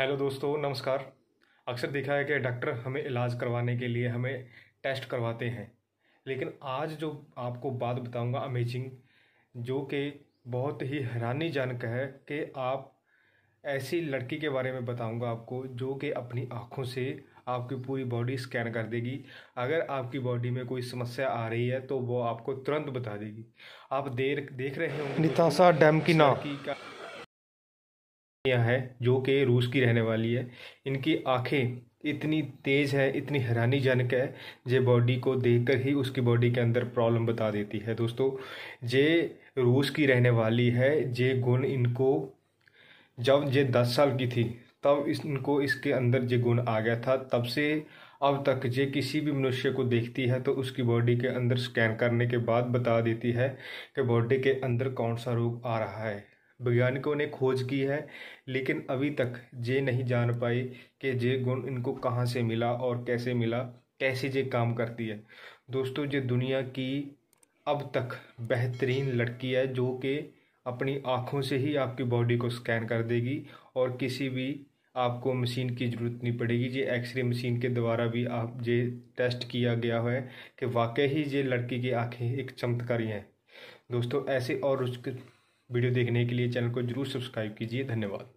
hello दोस्तों नमस्कार अक्सर देखा है कि डॉक्टर हमें इलाज करवाने के लिए हमें टेस्ट करवाते हैं लेकिन आज जो आपको बात बताऊंगा अमेजिंग जो कि बहुत ही हैरानीजनक है कि आप ऐसी लड़की के बारे में बताऊंगा आपको जो कि अपनी आँखों से आपकी पूरी बॉडी स्कैन कर देगी अगर आपकी बॉडी में कोई समस्या आ रही है तो वो आपको तुरंत बता देगी आप देर देख रहे होंगे नितासा डैम की ना या है जो कि रूस की रहने वाली है इनकी आंखें इतनी तेज़ है इतनी हैरानीजनक है जे बॉडी को देखकर ही उसकी बॉडी के अंदर प्रॉब्लम बता देती है दोस्तों जे रूस की रहने वाली है जे गुण इनको जब जे दस साल की थी तब इस इनको इसके अंदर जे गुण आ गया था तब से अब तक जे किसी भी मनुष्य को देखती है तो उसकी बॉडी के अंदर स्कैन करने के बाद बता देती है कि बॉडी के अंदर कौन सा रोग आ रहा है वैज्ञानिकों ने खोज की है लेकिन अभी तक ये नहीं जान पाई कि ये गुण इनको कहाँ से मिला और कैसे मिला कैसे ये काम करती है दोस्तों ये दुनिया की अब तक बेहतरीन लड़की है जो कि अपनी आँखों से ही आपकी बॉडी को स्कैन कर देगी और किसी भी आपको मशीन की ज़रूरत नहीं पड़ेगी ये एक्सरे मशीन के द्वारा भी आप ये टेस्ट किया गया है कि वाकई ही ये लड़की की आँखें एक चमत्कारी हैं दोस्तों ऐसे और वीडियो देखने के लिए चैनल को जरूर सब्सक्राइब कीजिए धन्यवाद